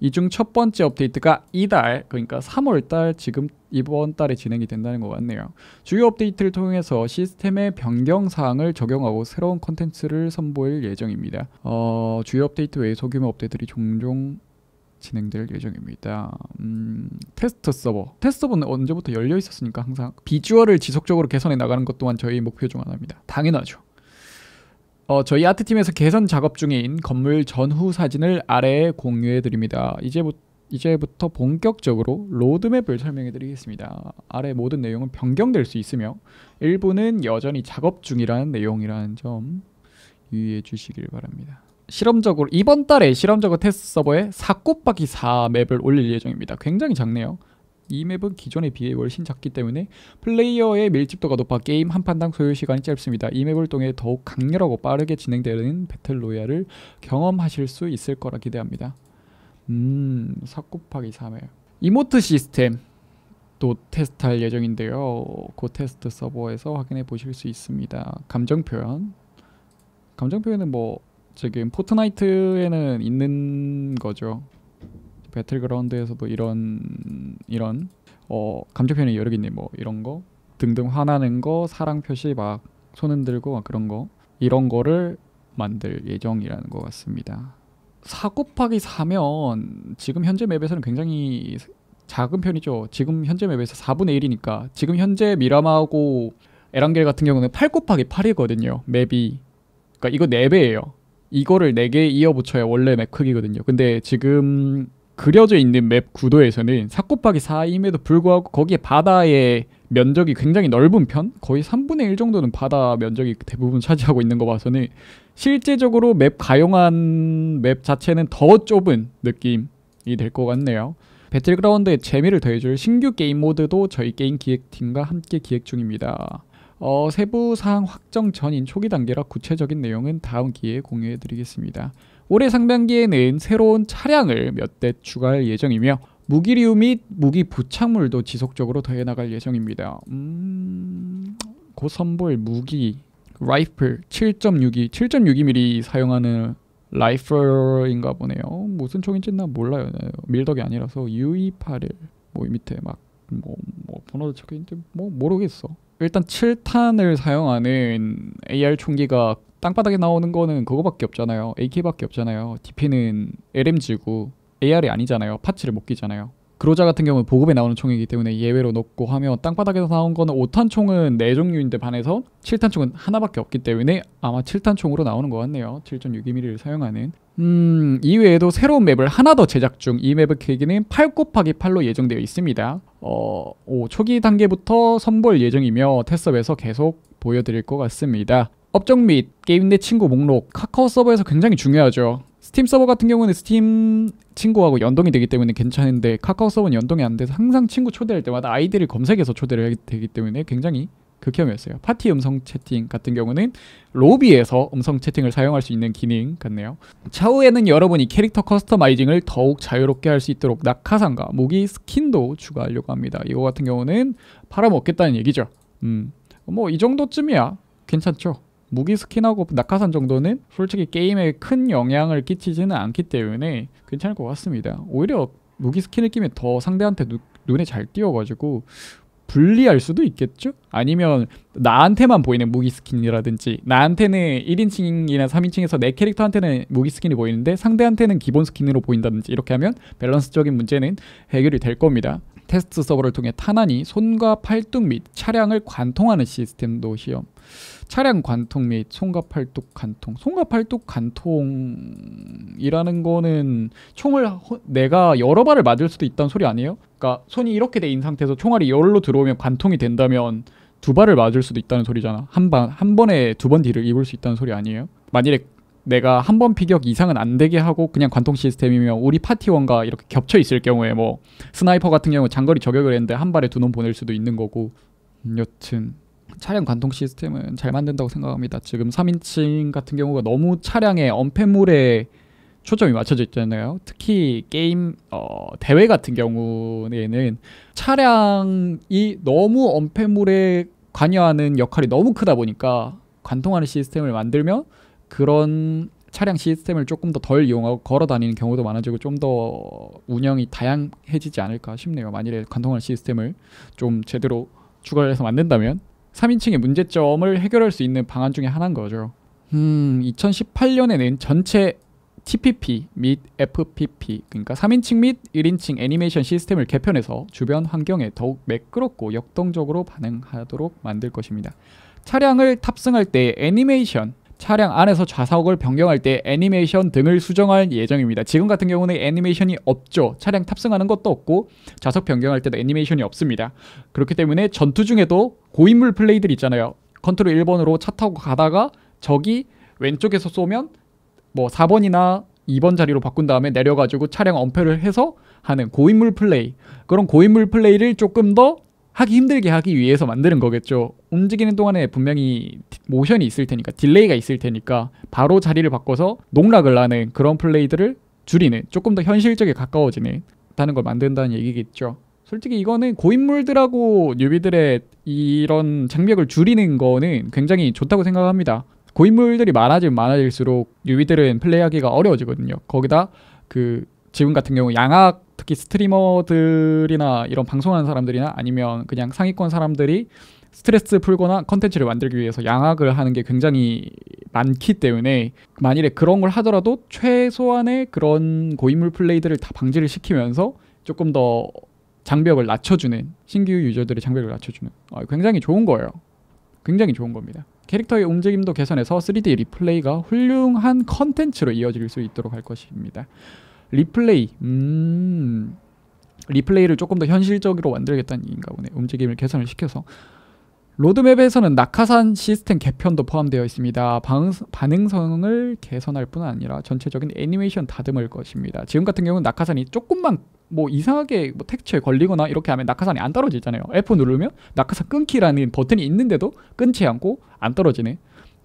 이중첫 번째 업데이트가 이달 그러니까 3월달 지금 이번 달에 진행이 된다는 것 같네요. 주요 업데이트를 통해서 시스템의 변경 사항을 적용하고 새로운 컨텐츠를 선보일 예정입니다. 어, 주요 업데이트 외에 소규모 업데이트들이 종종 진행될 예정입니다. 음, 테스트 서버. 테스트 서버는 언제부터 열려 있었으니까 항상 비주얼을 지속적으로 개선해 나가는 것 또한 저희 목표 중 하나입니다. 당연하죠. 어, 저희 아트팀에서 개선 작업 중인 건물 전후 사진을 아래에 공유해 드립니다. 이제부, 뭐, 터 본격적으로 로드맵을 설명해 드리겠습니다. 아래 모든 내용은 변경될 수 있으며 일부는 여전히 작업 중이라는 내용이라는 점 유의해 주시길 바랍니다. 실험적으로 이번 달에 실험적으로 테스트 서버에 사꽃바퀴4 맵을 올릴 예정입니다. 굉장히 작네요. 이 맵은 기존의 비해 훨신 작기 때문에 플레이어의 밀집도가 높아 게임 한 판당 소요시간이 짧습니다. 이 맵을 통해 더욱 강렬하고 빠르게 진행되는 배틀로얄을 경험하실 수 있을 거라 기대합니다. 음... 4 곱하기 3회 이모트 시스템 또 테스트할 예정인데요. 고 테스트 서버에서 확인해 보실 수 있습니다. 감정 표현 감정 표현은 뭐 지금 포트나이트에는 있는 거죠. 배틀그라운드에서도 이런 이런 어 감정 표현이 여러 개 있네 뭐 이런 거 등등 화나는 거 사랑 표시 막 손 흔들고 막 그런 거 이런 거를 만들 예정이라는 것 같습니다. 4 곱하기 4면 지금 현재 맵에서는 굉장히 작은 편이죠. 지금 현재 맵에서 4분의 1이니까 지금 현재 미라마하고 에랑겔 같은 경우는 8 곱하기 8이거든요. 맵이 그러니까 이거 4배예요. 이거를 4개 이어붙여야 원래 맵 크기거든요. 근데 지금 그려져 있는 맵 구도에서는 4 곱하기 4임에도 불구하고 거기에 바다의 면적이 굉장히 넓은 편? 거의 3분의 1 정도는 바다 면적이 대부분 차지하고 있는 거 봐서는 실제적으로 맵 가용한 맵 자체는 더 좁은 느낌이 될 것 같네요. 배틀그라운드에 재미를 더해줄 신규 게임 모드도 저희 게임 기획팀과 함께 기획 중입니다. 어, 세부 사항 확정 전인 초기 단계라 구체적인 내용은 다음 기회에 공유해드리겠습니다. 올해 상반기에는 새로운 차량을 몇 대 추가할 예정이며 무기류 및 무기 부착물도 지속적으로 더해 나갈 예정입니다. 음... 고선볼 무기 라이플 7.62 7.62mm 사용하는 라이플인가 보네요. 무슨 총인지는 몰라요. 밀덕이 아니라서 U281 뭐 밑에 막뭐뭐 뭐 번호도 적혀 있는데 뭐 모르겠어. 일단 7탄을 사용하는 AR 총기가 땅바닥에 나오는 거는 그거밖에 없잖아요. AK밖에 없잖아요. DP는 LMG고 AR이 아니잖아요. 파츠를 못 끼잖아요. 그로자 같은 경우는 보급에 나오는 총이기 때문에 예외로 높고 하며 땅바닥에서 나온 거는 5탄 총은 4종류인데 반해서 7탄 총은 하나밖에 없기 때문에 아마 7탄 총으로 나오는 것 같네요. 7.62mm를 사용하는. 음, 이외에도 새로운 맵을 하나 더 제작 중 이 맵의 크기는8 곱하기 8로 예정되어 있습니다. 어, 오, 초기 단계부터 선보일 예정이며 테스트에서 계속 보여드릴 것 같습니다. 업종 및 게임 내 친구 목록 카카오 서버에서 굉장히 중요하죠. 스팀 서버 같은 경우는 스팀 친구하고 연동이 되기 때문에 괜찮은데 카카오 서버는 연동이 안 돼서 항상 친구 초대할 때마다 아이디를 검색해서 초대를 하게 되기 때문에 굉장히 극혐이었어요. 파티 음성 채팅 같은 경우는 로비에서 음성 채팅을 사용할 수 있는 기능 같네요. 차후에는 여러분이 캐릭터 커스터마이징을 더욱 자유롭게 할 수 있도록 낙하산과 모기 스킨도 추가하려고 합니다. 이거 같은 경우는 팔아먹겠다는 얘기죠. 음, 뭐 이 정도쯤이야 괜찮죠. 무기 스킨하고 낙하산 정도는 솔직히 게임에 큰 영향을 끼치지는 않기 때문에 괜찮을 것 같습니다. 오히려 무기 스킨을 끼면 더 상대한테 누, 눈에 잘 띄어가지고 불리할 수도 있겠죠? 아니면 나한테만 보이는 무기 스킨이라든지 나한테는 1인칭이나 3인칭에서 내 캐릭터한테는 무기 스킨이 보이는데 상대한테는 기본 스킨으로 보인다든지 이렇게 하면 밸런스적인 문제는 해결이 될 겁니다. 테스트 서버를 통해 탄환이 손과 팔뚝 및 차량을 관통하는 시스템도 시험 차량 관통 및 손과 팔뚝 관통. 손과 팔뚝 관통이라는 거는 총을 내가 여러 발을 맞을 수도 있다는 소리 아니에요? 그러니까 손이 이렇게 돼 있는 상태에서 총알이 열로 들어오면 관통이 된다면 두 발을 맞을 수도 있다는 소리잖아. 한 번, 한 번에 두 번 딜을 입을 수 있다는 소리 아니에요? 만일에 내가 한 번 피격 이상은 안 되게 하고 그냥 관통 시스템이면 우리 파티원과 이렇게 겹쳐 있을 경우에 뭐 스나이퍼 같은 경우 장거리 저격을 했는데 한 발에 두 놈 보낼 수도 있는 거고 음, 여튼 차량 관통 시스템은 잘 만든다고 생각합니다. 지금 3인칭 같은 경우가 너무 차량의 언패물에 초점이 맞춰져 있잖아요. 특히 게임 어, 대회 같은 경우에는 차량이 너무 언패물에 관여하는 역할이 너무 크다 보니까 관통하는 시스템을 만들면 그런 차량 시스템을 조금 더 덜 이용하고 걸어 다니는 경우도 많아지고 좀 더 운영이 다양해지지 않을까 싶네요. 만일에 관통하는 시스템을 좀 제대로 추가를 해서 만든다면 3인칭의 문제점을 해결할 수 있는 방안 중에 하나인 거죠. 음, 2018년에는 전체 TPP 및 FPP 그러니까 3인칭 및 1인칭 애니메이션 시스템을 개편해서 주변 환경에 더욱 매끄럽고 역동적으로 반응하도록 만들 것입니다. 차량을 탑승할 때 애니메이션 차량 안에서 좌석을 변경할 때 애니메이션 등을 수정할 예정입니다. 지금 같은 경우는 애니메이션이 없죠. 차량 탑승하는 것도 없고 좌석 변경할 때도 애니메이션이 없습니다. 그렇기 때문에 전투 중에도 고인물 플레이들 있잖아요. 컨트롤 1번으로 차 타고 가다가 적이 왼쪽에서 쏘면 뭐 4번이나 2번 자리로 바꾼 다음에 내려가지고 차량 엄폐를 해서 하는 고인물 플레이. 그런 고인물 플레이를 조금 더 하기 힘들게 하기 위해서 만드는 거겠죠. 움직이는 동안에 분명히 모션이 있을 테니까 딜레이가 있을 테니까 바로 자리를 바꿔서 농락을 하는 그런 플레이들을 줄이는 조금 더 현실적에 가까워지는 다는 걸 만든다는 얘기겠죠. 솔직히 이거는 고인물들하고 뉴비들의 이런 장벽을 줄이는 거는 굉장히 좋다고 생각합니다. 고인물들이 많아지면 많아질수록 뉴비들은 플레이하기가 어려워지거든요. 거기다 그 지금 같은 경우 양악 특히 스트리머들이나 이런 방송하는 사람들이나 아니면 그냥 상위권 사람들이 스트레스 풀거나 컨텐츠를 만들기 위해서 양악을 하는 게 굉장히 많기 때문에 만일에 그런 걸 하더라도 최소한의 그런 고인물 플레이들을 다 방지를 시키면서 조금 더 장벽을 낮춰주는 신규 유저들의 장벽을 낮춰주는 어, 굉장히 좋은 거예요. 굉장히 좋은 겁니다. 캐릭터의 움직임도 개선해서 3D 리플레이가 훌륭한 컨텐츠로 이어질 수 있도록 할 것입니다. 리플레이. 음. 리플레이를 조금 더 현실적으로 만들겠다는 얘기인가 보네. 움직임을 개선을 시켜서. 로드맵에서는 낙하산 시스템 개편도 포함되어 있습니다. 반응, 성을 개선할 뿐 아니라 전체적인 애니메이션 다듬을 것입니다. 지금 같은 경우는 낙하산이 조금만 뭐 이상하게 뭐 텍스처에 걸리거나 이렇게 하면 낙하산이 안 떨어지잖아요. F 누르면 낙하산 끊기라는 버튼이 있는데도 끊지 않고 안 떨어지네.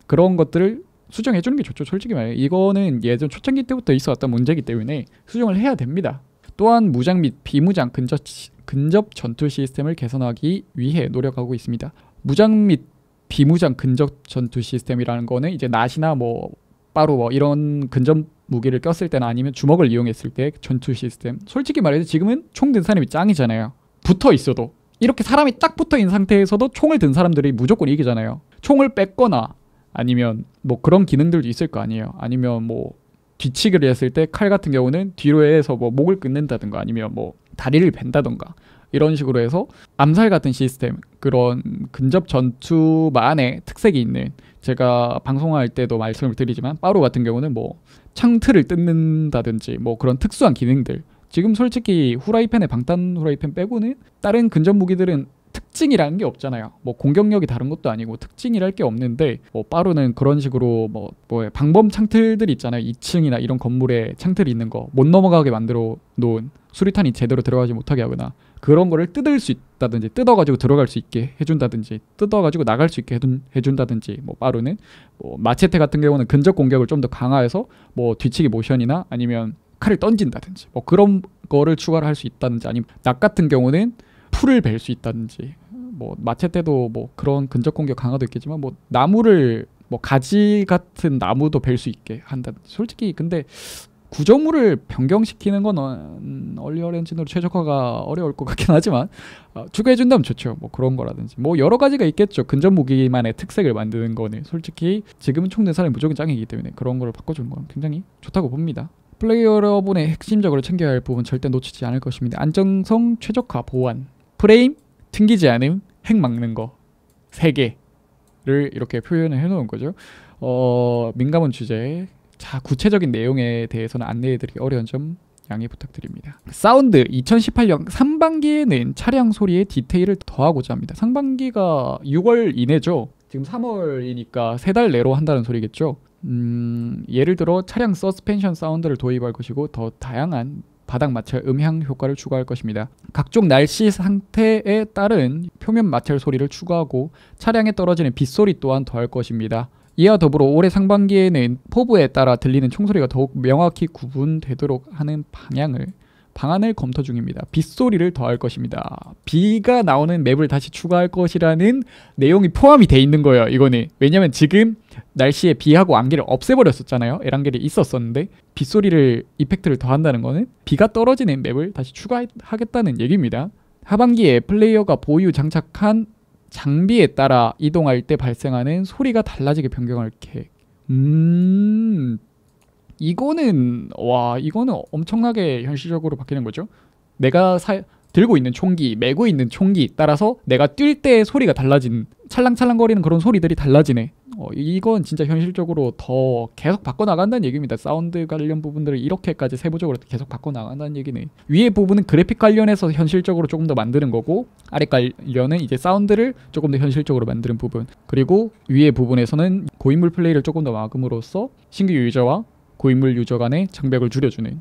그런 것들을 수정해 주는 게 좋죠. 솔직히 말해 이거는 예전 초창기 때부터 있어왔던 문제이기 때문에 수정을 해야 됩니다. 또한 무장 및 비무장 근접, 근접 전투 시스템을 개선하기 위해 노력하고 있습니다. 무장 및 비무장 근접 전투 시스템이라는 거는 이제 낫이나 뭐빠로어 뭐 이런 근접 무기를 꼈을 때나 아니면 주먹을 이용했을 때 전투 시스템 솔직히 말해서 지금은 총 든 사람이 짱이잖아요 붙어 있어도 이렇게 사람이 딱 붙어 있는 상태에서도 총을 든 사람들이 무조건 이기잖아요 총을 뺐거나 아니면 뭐 그런 기능들도 있을 거 아니에요. 아니면 뭐 뒤치기를 했을 때 칼 같은 경우는 뒤로 해서 뭐 목을 끊는다든가 아니면 뭐 다리를 벤다든가 이런 식으로 해서 암살 같은 시스템 그런 근접 전투만의 특색이 있는 제가 방송할 때도 말씀을 드리지만 빠로 같은 경우는 뭐 창틀을 뜯는다든지 뭐 그런 특수한 기능들 지금 솔직히 후라이팬의 방탄 후라이팬 빼고는 다른 근접 무기들은 특징이라는 게 없잖아요. 뭐 공격력이 다른 것도 아니고 특징이랄 게 없는데 뭐 빠루는 그런 식으로 뭐, 뭐 방범 창틀들 있잖아요. 2층이나 이런 건물에 창틀이 있는 거 못 넘어가게 만들어 놓은 수리탄이 제대로 들어가지 못하게 하거나 그런 거를 뜯을 수 있다든지 뜯어가지고 들어갈 수 있게 해준다든지 뜯어가지고 나갈 수 있게 해 해준다든지 뭐 빠루는 뭐 마체테 같은 경우는 근접 공격을 좀 더 강화해서 뭐 뒤치기 모션이나 아니면 칼을 던진다든지 뭐 그런 거를 추가를 할 수 있다든지 아니면 낙 같은 경우는 풀을 벨 수 있다든지 뭐 마체때도 뭐 그런 근접 공격 강화도 있겠지만 뭐 나무를 뭐 가지 같은 나무도 벨 수 있게 한다. 솔직히 근데 구조물을 변경시키는 건 음, 얼리어 엔진으로 최적화가 어려울 것 같긴 하지만 어, 추가해준다면 좋죠. 뭐 그런 거라든지 뭐 여러 가지가 있겠죠. 근접 무기만의 특색을 만드는 거는 솔직히 지금은 총내 사람이 네 무조건 짱이기 때문에 그런 거를 바꿔주는 건 굉장히 좋다고 봅니다. 플레이어 여러분의 핵심적으로 챙겨야 할 부분 절대 놓치지 않을 것입니다. 안정성, 최적화, 보안 프레임, 튕기지 않음, 핵 막는 거 세 개를 이렇게 표현을 해놓은 거죠. 어, 민감한 주제, 자 구체적인 내용에 대해서는 안내해드리기 어려운 점 양해 부탁드립니다. 사운드 2018년 상반기에는 차량 소리의 디테일을 더하고자 합니다. 상반기가 6월 이내죠. 지금 3월이니까 세달 내로 한다는 소리겠죠. 음, 예를 들어 차량 서스펜션 사운드를 도입할 것이고 더 다양한 바닥 마찰 음향 효과를 추가할 것입니다. 각종 날씨 상태에 따른 표면 마찰 소리를 추가하고 차량에 떨어지는 빗소리 또한 더할 것입니다. 이와 더불어 올해 상반기에는 포부에 따라 들리는 총소리가 더욱 명확히 구분되도록 하는 방향을 방안을 검토 중입니다. 빗소리를 더할 것입니다. 비가 나오는 맵을 다시 추가할 것이라는 내용이 포함이 돼 있는 거예요. 이거는 왜냐면 지금 날씨에 비하고 안개를 없애버렸었잖아요. 에란겔이 있었었는데 빗소리를 이펙트를 더한다는 것은 비가 떨어지는 맵을 다시 추가하겠다는 얘기입니다. 하반기에 플레이어가 보유 장착한 장비에 따라 이동할 때 발생하는 소리가 달라지게 변경할 계획. 음, 이거는 와 이거는 엄청나게 현실적으로 바뀌는 거죠. 내가 사 들고 있는 총기, 메고 있는 총기 따라서 내가 뛸 때의 소리가 달라진 찰랑찰랑거리는 그런 소리들이 달라지네. 어, 이건 진짜 현실적으로 더 계속 바꿔나간다는 얘기입니다. 사운드 관련 부분들을 이렇게까지 세부적으로 계속 바꿔나간다는 얘기네. 위에 부분은 그래픽 관련해서 현실적으로 조금 더 만드는 거고 아래 관련은 이제 사운드를 조금 더 현실적으로 만드는 부분 그리고 위에 부분에서는 고인물 플레이를 조금 더 막음으로써 신규 유저와 고인물 유저 간의 장벽을 줄여주는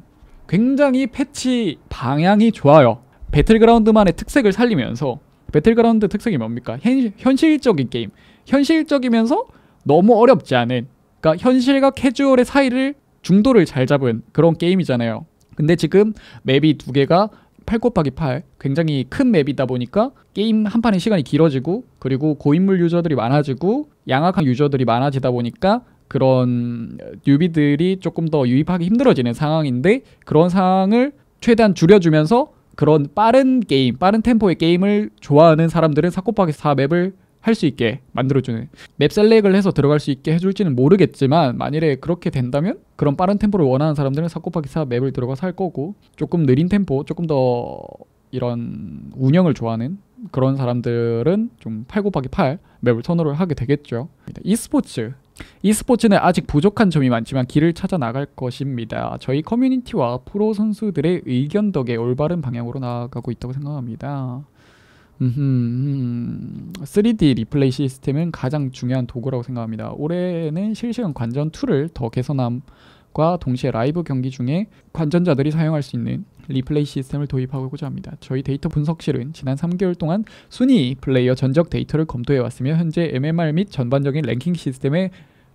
굉장히 패치 방향이 좋아요. 배틀그라운드만의 특색을 살리면서 배틀그라운드 특색이 뭡니까? 현, 현실적인 게임. 현실적이면서 너무 어렵지 않은 그러니까 현실과 캐주얼의 사이를 중도를 잘 잡은 그런 게임이잖아요. 근데 지금 맵이 두 개가 8 곱하기 8 굉장히 큰 맵이다 보니까 게임 한 판의 시간이 길어지고 그리고 고인물 유저들이 많아지고 양악한 유저들이 많아지다 보니까 그런 뉴비들이 조금 더 유입하기 힘들어지는 상황인데 그런 상황을 최대한 줄여주면서 그런 빠른 게임, 빠른 템포의 게임을 좋아하는 사람들은 사코파기 4 맵을 할 수 있게 만들어주는 맵 셀렉을 해서 들어갈 수 있게 해줄지는 모르겠지만 만일에 그렇게 된다면 그런 빠른 템포를 원하는 사람들은 사코파기 사 맵을 들어가서 할 거고 조금 느린 템포, 조금 더 이런 운영을 좋아하는 그런 사람들은 좀8 곱하기 8 맵을 선호를 하게 되겠죠. e스포츠 e스포츠는 아직 부족한 점이 많지만 길을 찾아 나갈 것입니다. 저희 커뮤니티와 프로 선수들의 의견 덕에 올바른 방향으로 나아가고 있다고 생각합니다. 3D 음. 리플레이 시스템은 가장 중요한 도구라고 생각합니다. 올해는 실시간 관전 툴을 더 개선함과 동시에 라이브 경기 중에 관전자들이 사용할 수 있는 리플레이 시스템을 도입하고자 합니다. 저희 데이터 분석실은 지난 3개월 동안 순위 플레이어 전적 데이터를 검토해왔으며 현재 MMR 및 전반적인 랭킹 시스템의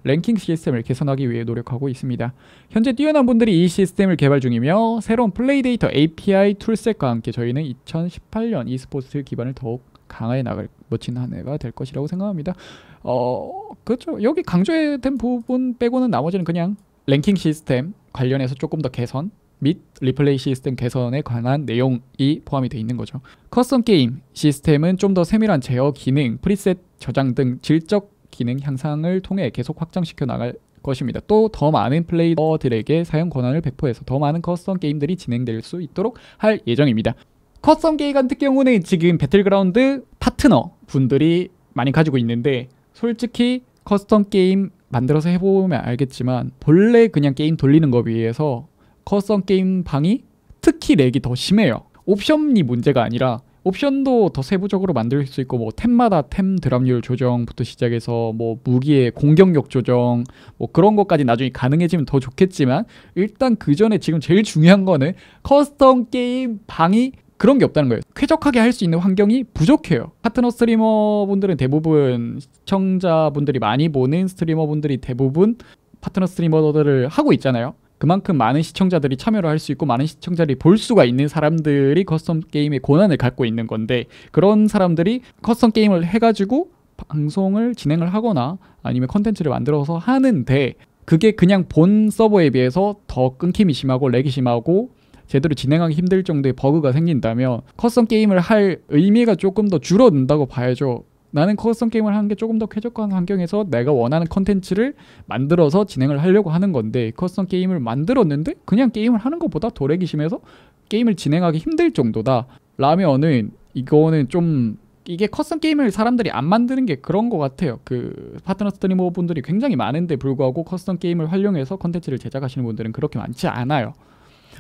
랭킹 시스템을 개선하기 위해 노력하고 있습니다. 현재 뛰어난 분들이 이 시스템을 개발 중이며 새로운 플레이 데이터 API 툴셋과 함께 저희는 2018년 e스포츠 기반을 더욱 강화해 나갈 멋진 한 해가 될 것이라고 생각합니다. 어, 그렇죠. 여기 강조된 부분 빼고는 나머지는 그냥 랭킹 시스템 관련해서 조금 더 개선 및 리플레이 시스템 개선에 관한 내용이 포함이 되어 있는 거죠. 커스텀 게임 시스템은 좀 더 세밀한 제어 기능, 프리셋 저장 등 질적 기능 향상을 통해 계속 확장시켜 나갈 것입니다. 또 더 많은 플레이어들에게 사용 권한을 배포해서 더 많은 커스텀 게임들이 진행될 수 있도록 할 예정입니다. 커스텀 게임 같은 경우는 지금 배틀그라운드 파트너 분들이 많이 가지고 있는데 솔직히 커스텀 게임 만들어서 해보면 알겠지만 본래 그냥 게임 돌리는 거에 비해서 커스텀 게임 방이 특히 렉이 더 심해요. 옵션이 문제가 아니라 옵션도 더 세부적으로 만들 수 있고 뭐 템마다 템 드랍률 조정부터 시작해서 뭐 무기의 공격력 조정 뭐 그런 것까지 나중에 가능해지면 더 좋겠지만 일단 그 전에 지금 제일 중요한 거는 커스텀 게임 방이 그런 게 없다는 거예요. 쾌적하게 할 수 있는 환경이 부족해요. 파트너 스트리머분들은 대부분 시청자분들이 많이 보는 스트리머분들이 대부분 파트너 스트리머들을 하고 있잖아요. 그만큼 많은 시청자들이 참여를 할 수 있고 많은 시청자들이 볼 수가 있는 사람들이 커스텀 게임의 권한을 갖고 있는 건데 그런 사람들이 커스텀 게임을 해가지고 방송을 진행을 하거나 아니면 컨텐츠를 만들어서 하는데 그게 그냥 본 서버에 비해서 더 끊김이 심하고 렉이 심하고 제대로 진행하기 힘들 정도의 버그가 생긴다면 커스텀 게임을 할 의미가 조금 더 줄어든다고 봐야죠. 나는 커스텀 게임을 하는 게 조금 더 쾌적한 환경에서 내가 원하는 컨텐츠를 만들어서 진행을 하려고 하는 건데 커스텀 게임을 만들었는데 그냥 게임을 하는 것보다 도래기 심해서 게임을 진행하기 힘들 정도다. 라면은 이거는 좀 이게 커스텀 게임을 사람들이 안 만드는 게 그런 것 같아요. 그 파트너 스트리머 분들이 굉장히 많은데 불구하고 커스텀 게임을 활용해서 컨텐츠를 제작하시는 분들은 그렇게 많지 않아요.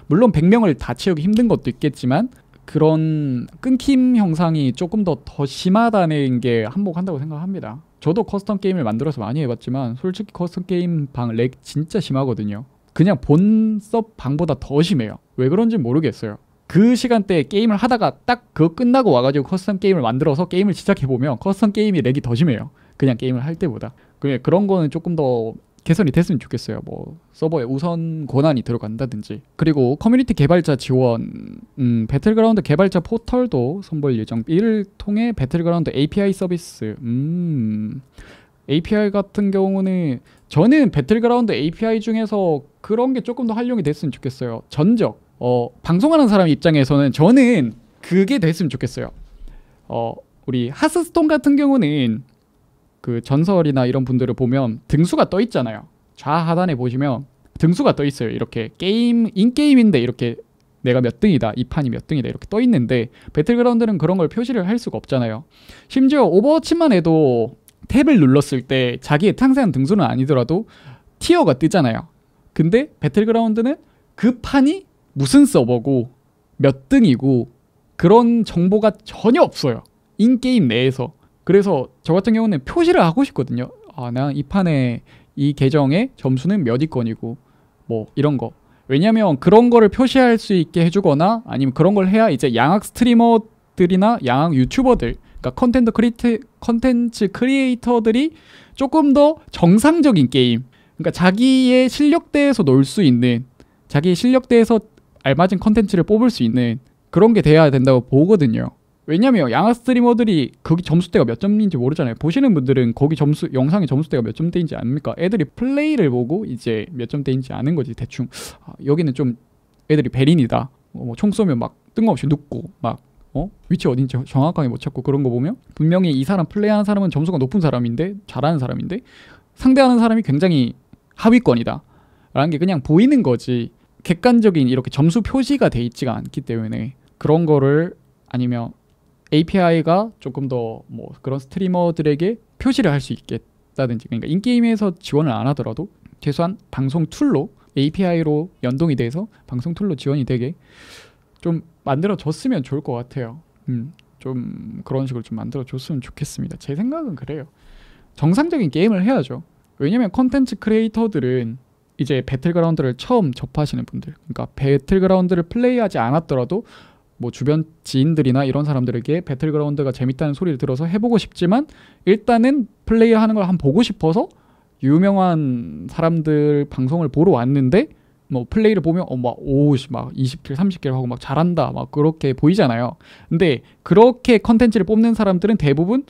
물론 100명을 다 채우기 힘든 것도 있겠지만 그런 끊김 형상이 조금 더 더 심하다는 게 한몫한다고 생각합니다. 저도 커스텀 게임을 만들어서 많이 해봤지만 솔직히 커스텀 게임 방 렉 진짜 심하거든요. 그냥 본섭 방보다 더 심해요. 왜 그런지 모르겠어요. 그 시간대에 게임을 하다가 딱 그거 끝나고 와가지고 커스텀 게임을 만들어서 게임을 시작해보면 커스텀 게임이 렉이 더 심해요. 그냥 게임을 할 때보다. 그러니까 그런 거는 조금 더 개선이 됐으면 좋겠어요. 뭐 서버에 우선 권한이 들어간다든지 그리고 커뮤니티 개발자 지원 음, 배틀그라운드 개발자 포털도 선보일 예정 이를 통해 배틀그라운드 API 서비스 음 API 같은 경우는 저는 배틀그라운드 API 중에서 그런 게 조금 더 활용이 됐으면 좋겠어요. 전적 어, 방송하는 사람 입장에서는 저는 그게 됐으면 좋겠어요. 어, 우리 하스스톤 같은 경우는 그 전설이나 이런 분들을 보면 등수가 떠 있잖아요. 좌하단에 보시면 등수가 떠 있어요. 이렇게 게임 인게임인데 이렇게 내가 몇 등이다, 이 판이 몇 등이다 이렇게 떠 있는데 배틀그라운드는 그런 걸 표시를 할 수가 없잖아요. 심지어 오버워치만 해도 탭을 눌렀을 때 자기의 탕세한 등수는 아니더라도 티어가 뜨잖아요. 근데 배틀그라운드는 그 판이 무슨 서버고 몇 등이고 그런 정보가 전혀 없어요. 인게임 내에서. 그래서 저 같은 경우는 표시를 하고 싶거든요. 아, 난 이 판에 이 계정의 점수는 몇 위권이고 뭐 이런 거. 왜냐면 그런 거를 표시할 수 있게 해주거나 아니면 그런 걸 해야 이제 양악 스트리머들이나 양악 유튜버들 그러니까 컨텐츠 크리트 컨텐츠 크리에이터들이 조금 더 정상적인 게임 그러니까 자기의 실력대에서 놀 수 있는 자기의 실력대에서 알맞은 컨텐츠를 뽑을 수 있는 그런 게 돼야 된다고 보거든요. 왜냐면 양아 스트리머들이 거기 점수대가 몇 점인지 모르잖아요. 보시는 분들은 거기 점수 영상의 점수대가 몇 점대인지 압니까? 애들이 플레이를 보고 이제 몇 점대인지 아는 거지 대충 아, 여기는 좀 애들이 베린이다. 어, 뭐, 뭐총 쏘면 막 뜬금없이 눕고 막 어? 위치 어딘지 정확하게 못 찾고 그런 거 보면 분명히 이 사람 플레이하는 사람은 점수가 높은 사람인데 잘하는 사람인데 상대하는 사람이 굉장히 하위권이다. 라는 게 그냥 보이는 거지 객관적인 이렇게 점수 표시가 돼 있지가 않기 때문에 그런 거를 아니면 API가 조금 더 뭐 그런 스트리머들에게 표시를 할 수 있겠다든지 그러니까 인게임에서 지원을 안 하더라도 최소한 방송 툴로 API로 연동이 돼서 방송 툴로 지원이 되게 좀 만들어줬으면 좋을 것 같아요. 음, 좀 그런 식으로 좀 만들어줬으면 좋겠습니다. 제 생각은 그래요. 정상적인 게임을 해야죠. 왜냐면 컨텐츠 크리에이터들은 이제 배틀그라운드를 처음 접하시는 분들, 그러니까 배틀그라운드를 플레이하지 않았더라도 뭐 주변 지인들이나 이런 사람들에게 배틀그라운드가 재밌다는 소리를 들어서 해보고 싶지만 일단은 플레이하는 걸 한번 보고 싶어서 유명한 사람들 방송을 보러 왔는데 뭐 플레이를 보면 어막 오우씨 막 20킬 30킬 하고 막 잘한다 막 그렇게 보이잖아요. 근데 그렇게 컨텐츠를 뽑는 사람들은 대부분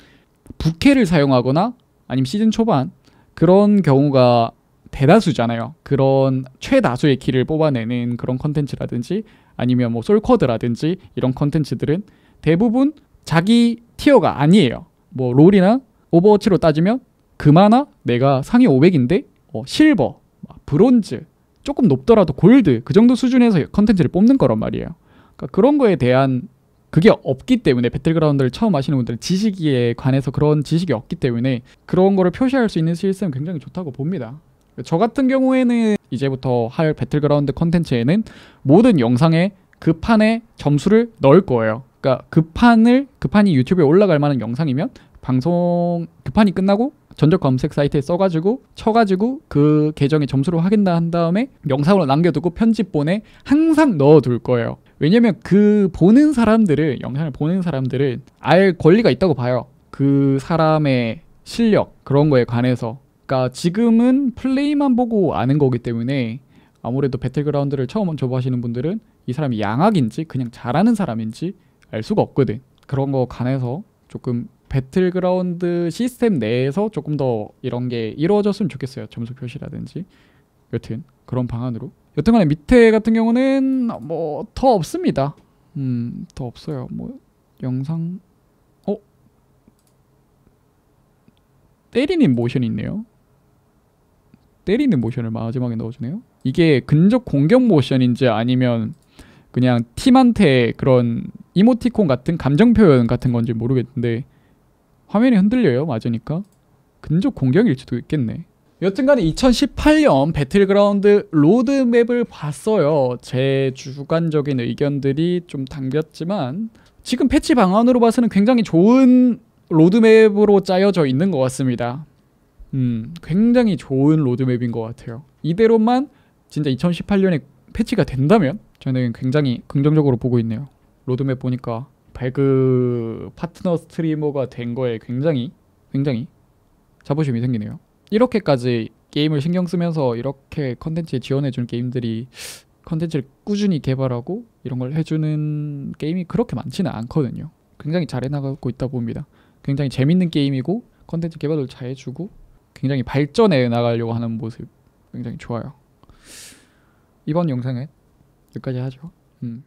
부캐를 사용하거나 아니면 시즌 초반 그런 경우가 대다수잖아요. 그런 최다수의 키를 뽑아내는 그런 컨텐츠라든지 아니면 뭐솔쿼드라든지 이런 컨텐츠들은 대부분 자기 티어가 아니에요. 뭐 롤이나 오버워치로 따지면 그만나 내가 상위 500인데 어, 실버, 브론즈, 조금 높더라도 골드 그 정도 수준에서 컨텐츠를 뽑는 거란 말이에요. 그러니까 그런 거에 대한 그게 없기 때문에 배틀그라운드를 처음 아시는 분들은 지식에 관해서 그런 지식이 없기 때문에 그런 거를 표시할 수 있는 시스템 굉장히 좋다고 봅니다. 저 같은 경우에는 이제부터 할 배틀그라운드 컨텐츠에는 모든 영상에 그 판에 점수를 넣을 거예요. 그러니까 그 판을 그 판이 유튜브에 올라갈 만한 영상이면 방송 그 판이 끝나고 전적 검색 사이트에 써가지고 쳐가지고 그 계정에 점수를 확인한 다음에 영상으로 남겨두고 편집본에 항상 넣어둘 거예요. 왜냐면 그 보는 사람들을 영상을 보는 사람들을 알 권리가 있다고 봐요. 그 사람의 실력 그런 거에 관해서 그러니까 지금은 플레이만 보고 아는 거기 때문에 아무래도 배틀그라운드를 처음 접하시는 분들은 이 사람이 양악인지 그냥 잘하는 사람인지 알 수가 없거든. 그런 거간에서 조금 배틀그라운드 시스템 내에서 조금 더 이런 게 이루어졌으면 좋겠어요. 점수 표시라든지. 여튼 그런 방안으로. 여튼간에 밑에 같은 경우는 뭐 더 없습니다. 음, 더 없어요. 뭐 영상 어? 때리는 모션이 있네요. 때리는 모션을 마지막에 넣어주네요. 이게 근접 공격 모션인지 아니면 그냥 팀한테 그런 이모티콘 같은 감정 표현 같은 건지 모르겠는데 화면이 흔들려요 맞으니까 근접 공격일 지도 있겠네 여튼간에 2018년 배틀그라운드 로드맵을 봤어요 제 주관적인 의견들이 좀 담겼지만 지금 패치 방안으로 봐서는 굉장히 좋은 로드맵으로 짜여져 있는 것 같습니다 음, 굉장히 좋은 로드맵인 것 같아요. 이대로만 진짜 2018년에 패치가 된다면 저는 굉장히 긍정적으로 보고 있네요. 로드맵 보니까 발그 파트너 스트리머가 된 거에 굉장히 굉장히 자부심이 생기네요. 이렇게까지 게임을 신경 쓰면서 이렇게 컨텐츠에 지원해준 게임들이 컨텐츠를 꾸준히 개발하고 이런 걸 해주는 게임이 그렇게 많지는 않거든요. 굉장히 잘해나가고 있다 봅니다. 굉장히 재밌는 게임이고 컨텐츠 개발을 잘해주고 굉장히 발전해 나가려고 하는 모습 굉장히 좋아요. 이번 영상은 여기까지 하죠. 음.